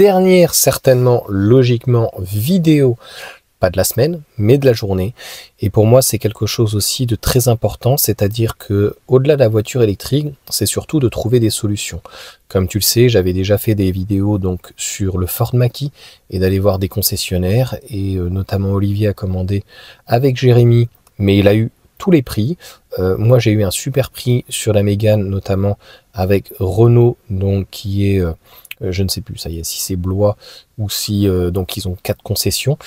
dernière, certainement, logiquement, vidéo, pas de la semaine, mais de la journée. Et pour moi, c'est quelque chose aussi de très important, c'est-à-dire que, au-delà de la voiture électrique, c'est surtout de trouver des solutions. Comme tu le sais, j'avais déjà fait des vidéos donc sur le Ford Maki et d'aller voir des concessionnaires et euh, notamment Olivier a commandé avec Jérémy, mais il a eu tous les prix. Euh, moi, j'ai eu un super prix sur la Mégane, notamment avec Renault, donc qui est euh, euh, je ne sais plus, ça y est, si c'est Blois ou si euh, donc ils ont quatre concessions.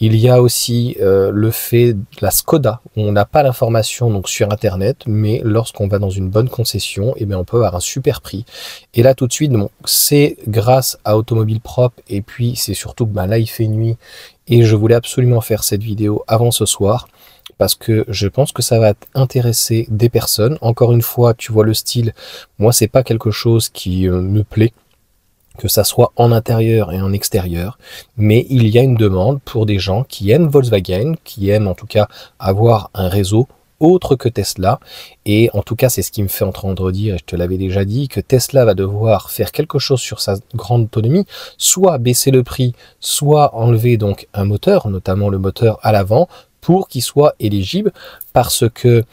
Il y a aussi euh, le fait de la Skoda. On n'a pas l'information donc sur internet, mais lorsqu'on va dans une bonne concession, et eh bien on peut avoir un super prix. Et là tout de suite, c'est grâce à Automobile Propre et puis c'est surtout que ben, là il fait nuit et je voulais absolument faire cette vidéo avant ce soir parce que je pense que ça va intéresser des personnes. Encore une fois, tu vois le style, moi c'est pas quelque chose qui me plaît que ça soit en intérieur et en extérieur, mais il y a une demande pour des gens qui aiment Volkswagen, qui aiment en tout cas avoir un réseau autre que Tesla. Et en tout cas, c'est ce qui me fait entendre dire, et je te l'avais déjà dit, que Tesla va devoir faire quelque chose sur sa grande autonomie, soit baisser le prix, soit enlever donc un moteur, notamment le moteur à l'avant, pour qu'il soit éligible, parce que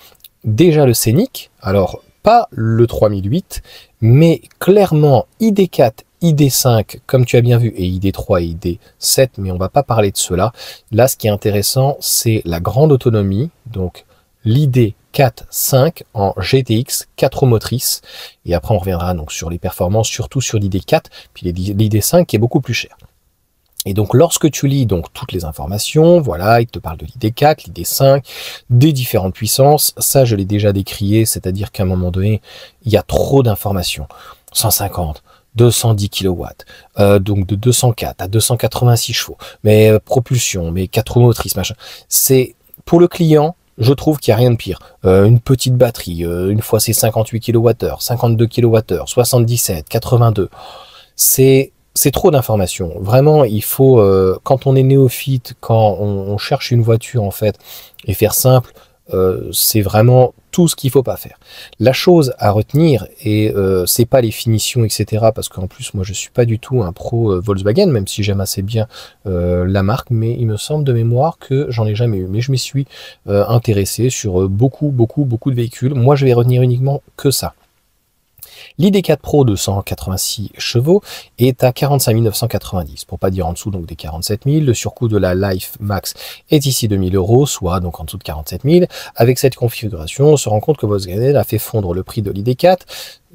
déjà le Scénic, alors pas le 3008, mais clairement ID4, ID5, comme tu as bien vu, et ID3 et ID7, mais on va pas parler de cela. Là, ce qui est intéressant, c'est la grande autonomie, donc l'ID4, 5 en GTX, 4 motrices, et après on reviendra donc sur les performances, surtout sur l'ID4, puis l'ID5 qui est beaucoup plus cher. Et donc lorsque tu lis donc toutes les informations, voilà, il te parle de l'idée 4 l'idée 5 des différentes puissances, ça je l'ai déjà décrié, c'est-à-dire qu'à un moment donné, il y a trop d'informations. 150, 210 kW, donc de 204 à 286 chevaux, mais euh, propulsion, mais 4 motrices, machin. C'est pour le client, je trouve qu'il n'y a rien de pire. Euh, une petite batterie, euh, une fois c'est 58 kWh, 52 kWh, 77, 82. C'est c'est trop d'informations. Vraiment, il faut, euh, quand on est néophyte, quand on, cherche une voiture, en fait, et faire simple, euh, c'est vraiment tout ce qu'il faut pas faire. La chose à retenir, et euh, c'est pas les finitions, etc., parce qu'en plus, moi, je suis pas du tout un pro Volkswagen, même si j'aime assez bien la marque, mais il me semble de mémoire que j'en ai jamais eu. Mais je m'y suis intéressé sur beaucoup, beaucoup, beaucoup de véhicules. Moi, je vais retenir uniquement que ça. L'ID4 Pro de 186 chevaux est à 45 990, pour pas dire en dessous donc des 47 000. Le surcoût de la Life Max est ici 2000 euros, soit donc en dessous de 47 000. Avec cette configuration, on se rend compte que Volkswagen a fait fondre le prix de l'ID4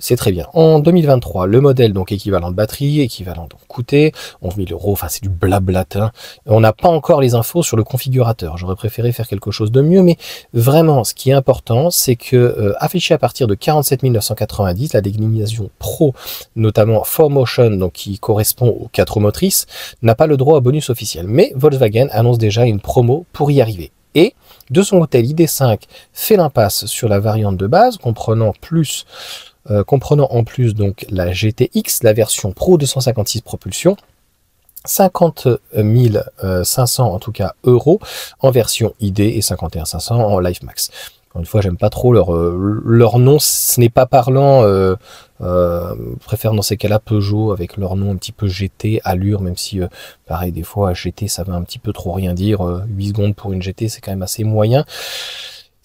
c'est très bien. En 2023, le modèle donc équivalent de batterie, équivalent donc coûté, 11 000 euros, enfin c'est du blablatin. On n'a pas encore les infos sur le configurateur. J'aurais préféré faire quelque chose de mieux, mais vraiment, ce qui est important, c'est que euh, affiché à partir de 47 990, la dénomination Pro, notamment 4Motion, donc qui correspond aux quatre motrices, n'a pas le droit à bonus officiel. Mais Volkswagen annonce déjà une promo pour y arriver. Et de son côté, l'ID5 fait l'impasse sur la variante de base, comprenant plus euh, comprenant en plus donc la GTX, la version Pro 256 propulsion, 50 500 euh, en tout cas euros en version ID et 51 500 en Life Max. une fois, j'aime pas trop leur euh, leur nom, ce n'est pas parlant. Euh, euh, préfère dans ces cas-là Peugeot avec leur nom un petit peu GT, allure, même si pareil des fois GT ça va un petit peu trop rien dire. 8 secondes pour une GT, c'est quand même assez moyen.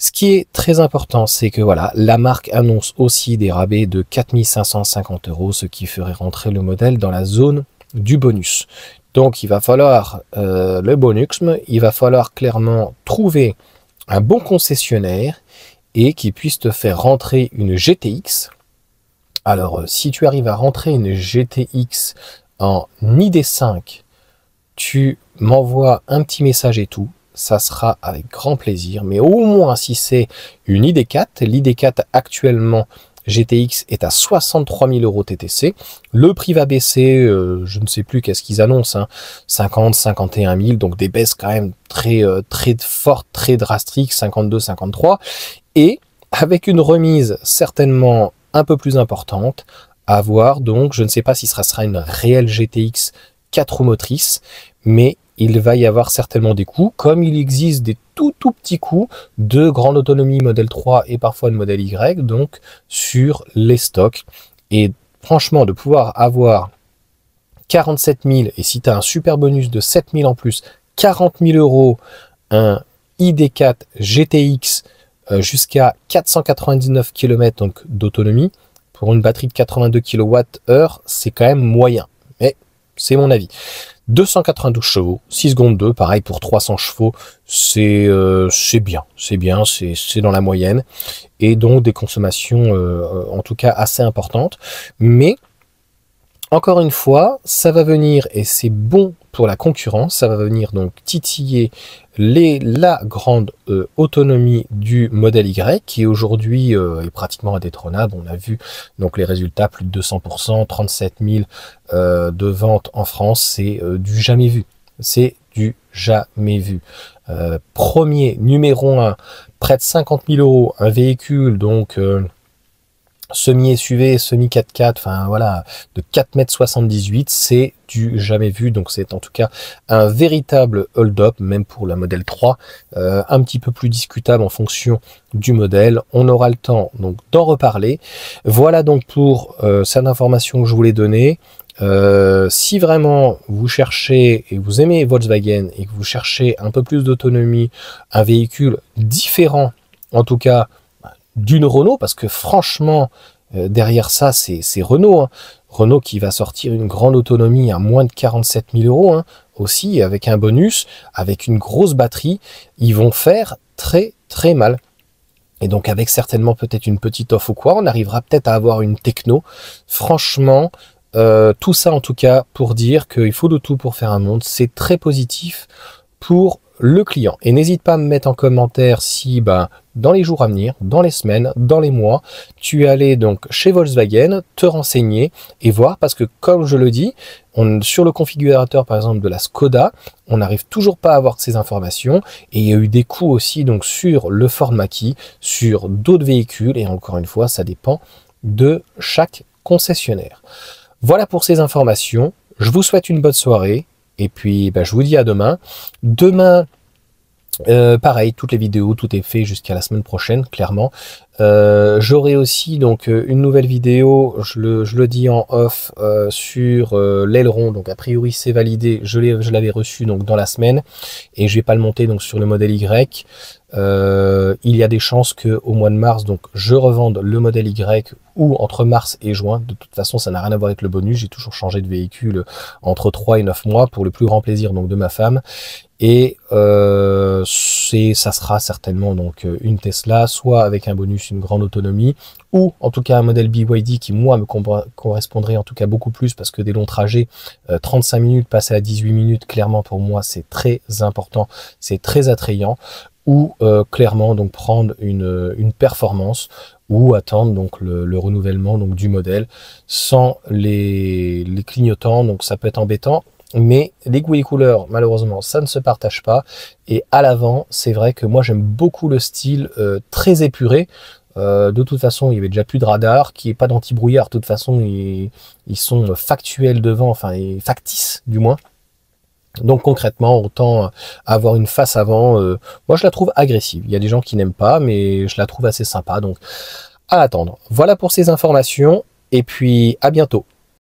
Ce qui est très important, c'est que voilà, la marque annonce aussi des rabais de 4550 euros, ce qui ferait rentrer le modèle dans la zone du bonus. Donc il va falloir euh, le bonus, il va falloir clairement trouver un bon concessionnaire et qui puisse te faire rentrer une GTX. Alors euh, si tu arrives à rentrer une GTX en ID5, tu m'envoies un petit message et tout ça sera avec grand plaisir. Mais au moins, si c'est une ID4, l'ID4 actuellement GTX est à 63 000 euros TTC. Le prix va baisser, euh, je ne sais plus qu'est-ce qu'ils annoncent, hein, 50, 51 000, donc des baisses quand même très, euh, très fortes, très drastiques, 52, 53. Et avec une remise certainement un peu plus importante à voir. Donc, je ne sais pas si ce sera une réelle GTX 4 roues motrices, mais il va y avoir certainement des coûts, comme il existe des tout tout petits coûts de grande autonomie modèle 3 et parfois de modèle Y, donc sur les stocks. Et franchement, de pouvoir avoir 47 000, et si tu as un super bonus de 7 000 en plus, 40 000 euros, un ID4 GTX euh, jusqu'à 499 km donc d'autonomie pour une batterie de 82 kWh, c'est quand même moyen. C'est mon avis. 292 chevaux, 6 secondes 2, pareil pour 300 chevaux, euh, c'est bien, c'est bien, c'est dans la moyenne, et donc des consommations euh, en tout cas assez importantes, mais encore une fois, ça va venir, et c'est bon pour la concurrence. Ça va venir donc titiller les, la grande euh, autonomie du modèle Y qui aujourd'hui euh, est pratiquement indétrônable. On a vu donc les résultats plus de 200%, 37 000 euh, de ventes en France, c'est euh, du jamais vu. C'est du jamais vu. premier numéro 1, près de 50 000 euros, un véhicule donc semi-SUV, semi-4x4, enfin voilà, de 4,78 m, c'est du jamais vu. Donc c'est en tout cas un véritable hold-up, même pour la modèle euh, 3, un petit peu plus discutable en fonction du modèle. On aura le temps donc d'en reparler. Voilà donc pour euh, cette information que je voulais donner. Euh, si vraiment vous cherchez et vous aimez Volkswagen et que vous cherchez un peu plus d'autonomie, un véhicule différent, en tout cas d'une Renault, parce que franchement, euh, derrière ça, c'est Renault. Hein. Renault qui va sortir une grande autonomie à moins de 47 000 euros hein, aussi, avec un bonus, avec une grosse batterie. Ils vont faire très très mal. Et donc avec certainement peut-être une petite offre ou quoi, on arrivera peut-être à avoir une techno. Franchement, euh, tout ça en tout cas pour dire qu'il faut de tout pour faire un monde. C'est très positif pour le client. Et n'hésite pas à me mettre en commentaire si ben, dans les jours à venir, dans les semaines, dans les mois, tu allais donc chez Volkswagen, te renseigner et voir, parce que comme je le dis, on, sur le configurateur par exemple de la Skoda, on n'arrive toujours pas à avoir ces informations et il y a eu des coûts aussi donc sur le Ford Maki, sur d'autres véhicules et encore une fois, ça dépend de chaque concessionnaire. Voilà pour ces informations. Je vous souhaite une bonne soirée et puis, ben, je vous dis à demain. Demain, euh, pareil, toutes les vidéos, tout est fait jusqu'à la semaine prochaine, clairement. Euh, j'aurai aussi donc euh, une nouvelle vidéo, je le, dis en off, sur l'aileron. Donc a priori c'est validé, je l'avais reçu donc dans la semaine et je vais pas le monter donc sur le modèle Y. il y a des chances que au mois de mars donc je revende le modèle Y ou entre mars et juin. De toute façon ça n'a rien à voir avec le bonus, j'ai toujours changé de véhicule entre 3 et 9 mois pour le plus grand plaisir donc de ma femme et euh, ça sera certainement donc euh, une Tesla, soit avec un bonus, une grande autonomie, ou en tout cas un modèle BYD qui moi me correspondrait en tout cas beaucoup plus parce que des longs trajets, 35 euh, minutes passer à 18 minutes, clairement pour moi c'est très important, c'est très attrayant, ou euh, clairement donc prendre une, une performance ou attendre donc le, le, renouvellement donc du modèle sans les, les clignotants donc ça peut être embêtant mais les goûts et couleurs, malheureusement, ça ne se partage pas. Et à l'avant, c'est vrai que moi, j'aime beaucoup le style euh, très épuré. Euh, de toute façon, il n'y avait déjà plus de radar, qui est pas d'anti-brouillard. De toute façon, ils, ils, sont factuels devant, enfin, et factices du moins. Donc concrètement, autant avoir une face avant. Euh, moi, je la trouve agressive. Il y a des gens qui n'aiment pas, mais je la trouve assez sympa. Donc, à attendre. Voilà pour ces informations. Et puis, à bientôt.